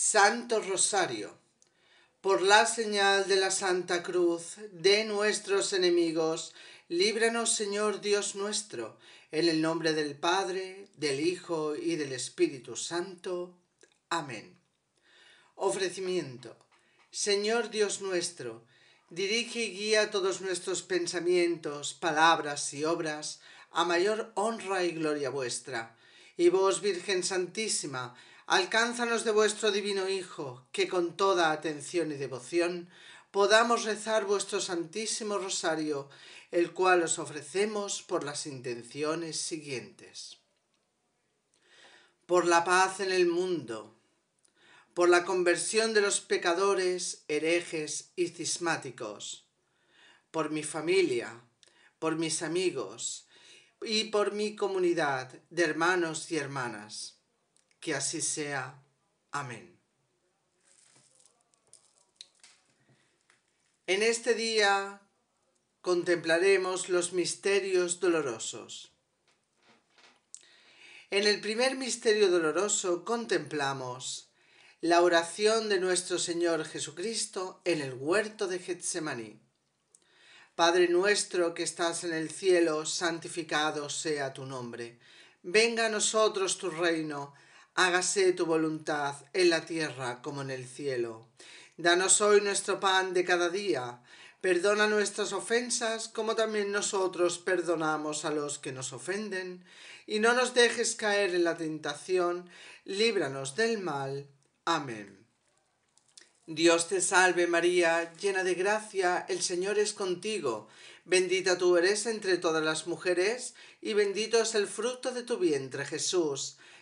Santo Rosario, por la señal de la Santa Cruz de nuestros enemigos, líbranos Señor Dios nuestro, en el nombre del Padre, del Hijo y del Espíritu Santo. Amén. Ofrecimiento. Señor Dios nuestro, dirige y guía todos nuestros pensamientos, palabras y obras a mayor honra y gloria vuestra. Y vos, Virgen Santísima, Alcánzanos de vuestro divino Hijo, que con toda atención y devoción podamos rezar vuestro santísimo rosario, el cual os ofrecemos por las intenciones siguientes. Por la paz en el mundo, por la conversión de los pecadores, herejes y cismáticos, por mi familia, por mis amigos y por mi comunidad de hermanos y hermanas que así sea. Amén. En este día contemplaremos los misterios dolorosos. En el primer misterio doloroso contemplamos la oración de nuestro Señor Jesucristo en el huerto de Getsemaní. Padre nuestro que estás en el cielo, santificado sea tu nombre. Venga a nosotros tu reino hágase tu voluntad en la tierra como en el cielo. Danos hoy nuestro pan de cada día. Perdona nuestras ofensas como también nosotros perdonamos a los que nos ofenden. Y no nos dejes caer en la tentación, líbranos del mal. Amén. Dios te salve María, llena de gracia, el Señor es contigo, bendita tú eres entre todas las mujeres, y bendito es el fruto de tu vientre Jesús.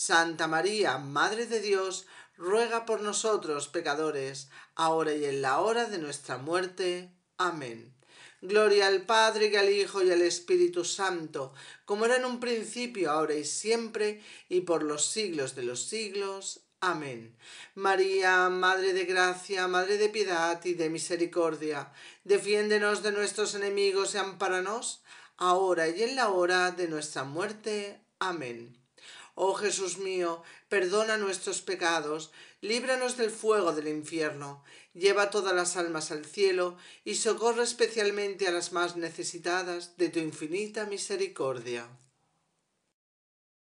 Santa María, Madre de Dios, ruega por nosotros pecadores, ahora y en la hora de nuestra muerte. Amén. Gloria al Padre y al Hijo y al Espíritu Santo, como era en un principio, ahora y siempre, y por los siglos de los siglos. Amén. María, Madre de Gracia, Madre de Piedad y de Misericordia, defiéndenos de nuestros enemigos y ampáranos, ahora y en la hora de nuestra muerte. Amén. Oh Jesús mío, perdona nuestros pecados, líbranos del fuego del infierno, lleva todas las almas al cielo y socorre especialmente a las más necesitadas de tu infinita misericordia.